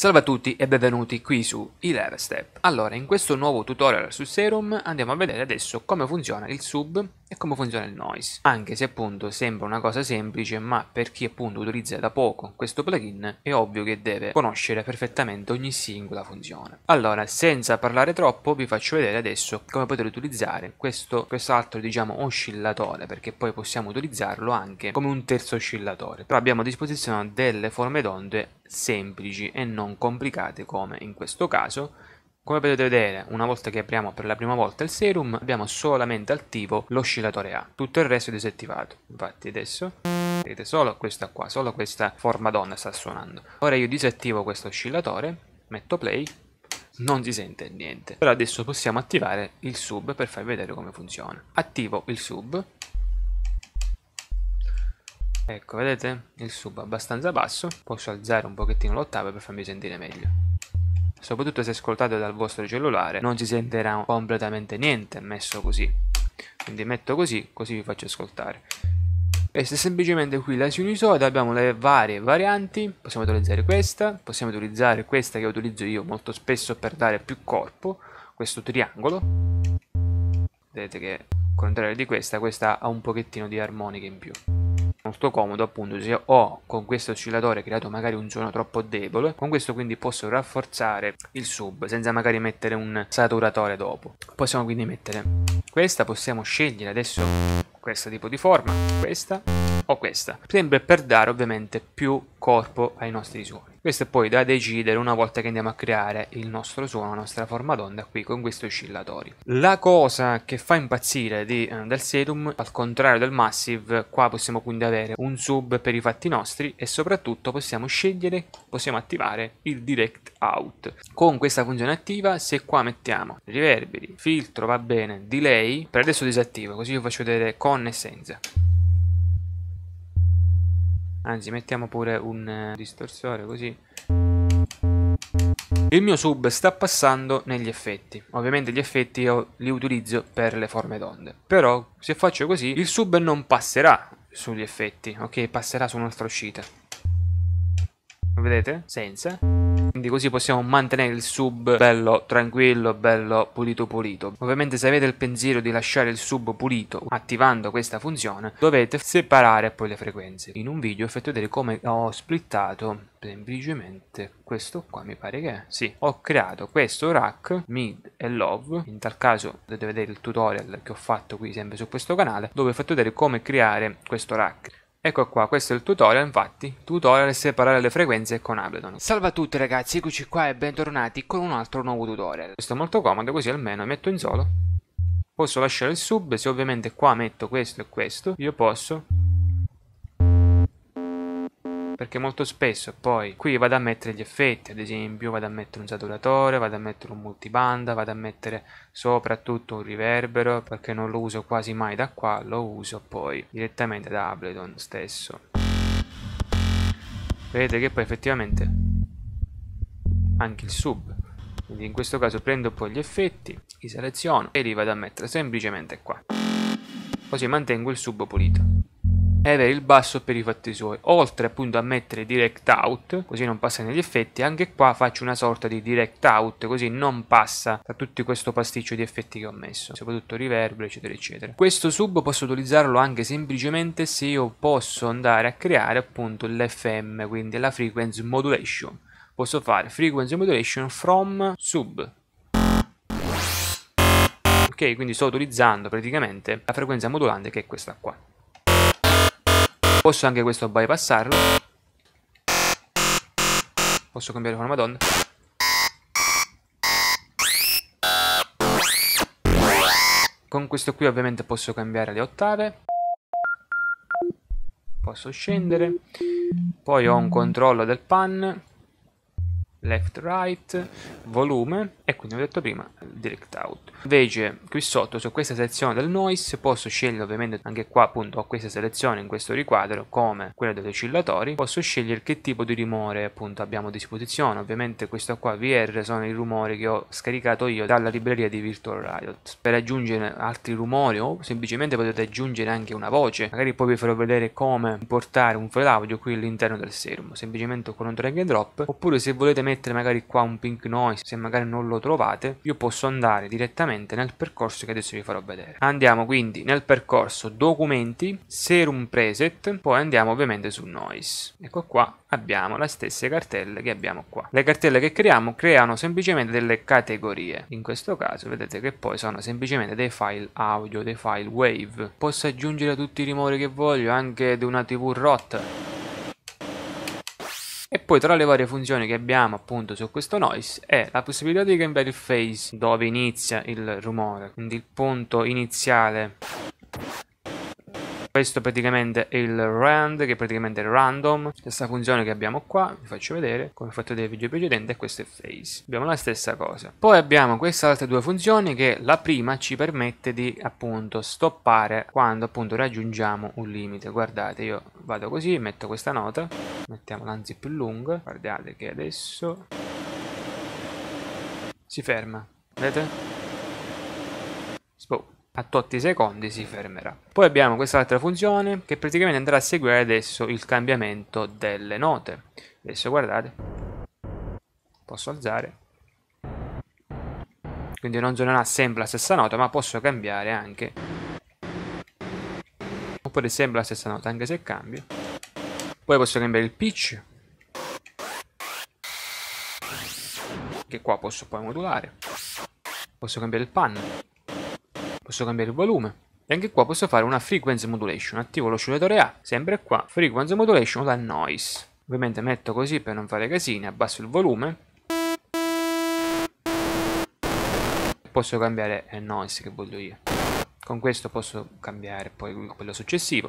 Salve a tutti e benvenuti qui su Healer Step. Allora, in questo nuovo tutorial su Serum andiamo a vedere adesso come funziona il sub e come funziona il noise. Anche se appunto sembra una cosa semplice, ma per chi appunto utilizza da poco questo plugin è ovvio che deve conoscere perfettamente ogni singola funzione. Allora, senza parlare troppo, vi faccio vedere adesso come poter utilizzare questo quest'altro diciamo oscillatore, perché poi possiamo utilizzarlo anche come un terzo oscillatore. Però abbiamo a disposizione delle forme d'onde semplici e non complicate come in questo caso come potete vedere, una volta che apriamo per la prima volta il serum, abbiamo solamente attivo l'oscillatore A, tutto il resto è disattivato. Infatti adesso vedete solo questa qua, solo questa forma donna sta suonando. Ora io disattivo questo oscillatore, metto play, non si sente niente. Però adesso possiamo attivare il sub per farvi vedere come funziona. Attivo il sub. Ecco, vedete? Il sub è abbastanza basso. Posso alzare un pochettino l'ottava per farmi sentire meglio soprattutto se ascoltate dal vostro cellulare non si sentirà completamente niente messo così quindi metto così così vi faccio ascoltare questa è semplicemente qui la sinusoide abbiamo le varie varianti possiamo utilizzare questa possiamo utilizzare questa che utilizzo io molto spesso per dare più corpo questo triangolo vedete che contrario di questa questa ha un pochettino di armonica in più molto comodo appunto se ho con questo oscillatore creato magari un suono troppo debole con questo quindi posso rafforzare il sub senza magari mettere un saturatore dopo possiamo quindi mettere questa possiamo scegliere adesso questo tipo di forma questa o questa. Sempre per dare ovviamente più corpo ai nostri suoni. Questo è poi da decidere una volta che andiamo a creare il nostro suono, la nostra forma d'onda qui con questi oscillatori. La cosa che fa impazzire di, eh, del Serum, al contrario del Massive, qua possiamo quindi avere un sub per i fatti nostri e soprattutto possiamo scegliere, possiamo attivare il Direct Out. Con questa funzione attiva, se qua mettiamo riverberi, filtro va bene, delay, per adesso disattivo, così vi faccio vedere con e senza anzi mettiamo pure un eh, distorsore così il mio sub sta passando negli effetti ovviamente gli effetti io li utilizzo per le forme d'onde però se faccio così il sub non passerà sugli effetti ok passerà su un'altra uscita lo vedete? senza quindi così possiamo mantenere il sub bello tranquillo, bello pulito pulito. Ovviamente se avete il pensiero di lasciare il sub pulito attivando questa funzione, dovete separare poi le frequenze. In un video ho fatto vedere come ho splittato semplicemente questo qua mi pare che è sì ho creato questo rack mid e love in tal caso potete vedere il tutorial che ho fatto qui sempre su questo canale dove ho fatto vedere come creare questo rack Ecco qua, questo è il tutorial infatti, tutorial separare le frequenze con Ableton. Salve a tutti ragazzi, eccoci qua e bentornati con un altro nuovo tutorial. Questo è molto comodo, così almeno metto in solo. Posso lasciare il sub, se ovviamente qua metto questo e questo, io posso perché molto spesso poi qui vado a mettere gli effetti ad esempio vado a mettere un saturatore vado a mettere un multibanda vado a mettere soprattutto un riverbero perché non lo uso quasi mai da qua lo uso poi direttamente da Ableton stesso vedete che poi effettivamente anche il sub quindi in questo caso prendo poi gli effetti li seleziono e li vado a mettere semplicemente qua così mantengo il sub pulito e avere il basso per i fatti suoi oltre appunto a mettere direct out così non passa negli effetti anche qua faccio una sorta di direct out così non passa da tutto questo pasticcio di effetti che ho messo soprattutto riverbero eccetera eccetera questo sub posso utilizzarlo anche semplicemente se io posso andare a creare appunto l'FM quindi la frequency modulation posso fare frequency modulation from sub ok quindi sto utilizzando praticamente la frequenza modulante che è questa qua Posso anche questo bypassarlo. Posso cambiare con la madonna. Con questo qui ovviamente posso cambiare le ottave. Posso scendere. Poi ho un controllo del pan. Left, right. Volume e quindi ho detto prima direct out invece qui sotto su questa sezione del noise posso scegliere ovviamente anche qua appunto ho questa selezione in questo riquadro come quella degli oscillatori posso scegliere che tipo di rumore appunto abbiamo a disposizione ovviamente questo qua VR sono i rumori che ho scaricato io dalla libreria di Virtual Riot per aggiungere altri rumori o semplicemente potete aggiungere anche una voce magari poi vi farò vedere come importare un file audio qui all'interno del serum semplicemente con un drag and drop oppure se volete mettere magari qua un pink noise se magari non lo lo trovate io posso andare direttamente nel percorso che adesso vi farò vedere andiamo quindi nel percorso documenti serum preset poi andiamo ovviamente su noise ecco qua abbiamo le stesse cartelle che abbiamo qua le cartelle che creiamo creano semplicemente delle categorie in questo caso vedete che poi sono semplicemente dei file audio dei file wave posso aggiungere tutti i rumori che voglio anche di una tv rotta poi tra le varie funzioni che abbiamo appunto su questo noise è la possibilità di cambiare il phase dove inizia il rumore, quindi il punto iniziale questo praticamente è il rand che è praticamente il random stessa funzione che abbiamo qua vi faccio vedere come ho fatto nel video precedente e questo è face abbiamo la stessa cosa poi abbiamo queste altre due funzioni che la prima ci permette di appunto stoppare quando appunto raggiungiamo un limite guardate io vado così metto questa nota mettiamola anzi più lunga guardate che adesso si ferma vedete Spoke a tutti i secondi si fermerà. Poi abbiamo quest'altra funzione che praticamente andrà a seguire adesso il cambiamento delle note. Adesso guardate, posso alzare, quindi non suonerà sempre la stessa nota ma posso cambiare anche, oppure sempre la stessa nota anche se cambio. Poi posso cambiare il pitch, che qua posso poi modulare, posso cambiare il pan, posso cambiare il volume e anche qua posso fare una frequency modulation attivo l'oscillatore A sempre qua frequency modulation da noise ovviamente metto così per non fare casini abbasso il volume posso cambiare eh, noise che voglio io con questo posso cambiare poi quello successivo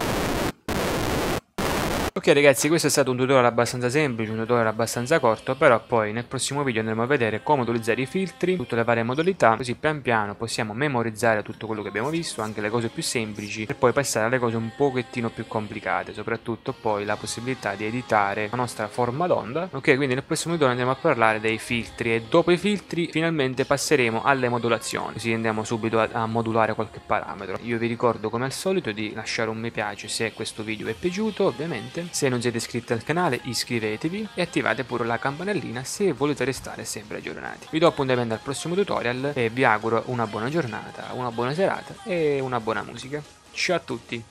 Ok ragazzi questo è stato un tutorial abbastanza semplice, un tutorial abbastanza corto però poi nel prossimo video andremo a vedere come utilizzare i filtri, tutte le varie modalità così pian piano possiamo memorizzare tutto quello che abbiamo visto, anche le cose più semplici e poi passare alle cose un pochettino più complicate soprattutto poi la possibilità di editare la nostra forma d'onda ok quindi nel prossimo video andremo a parlare dei filtri e dopo i filtri finalmente passeremo alle modulazioni così andiamo subito a, a modulare qualche parametro io vi ricordo come al solito di lasciare un mi piace se questo video vi è piaciuto ovviamente iscritte. Se non siete iscritti al canale iscrivetevi e attivate pure la campanellina se volete restare sempre aggiornati. Vi do appuntamento al prossimo tutorial e vi auguro una buona giornata, una buona serata e una buona musica. Ciao a tutti!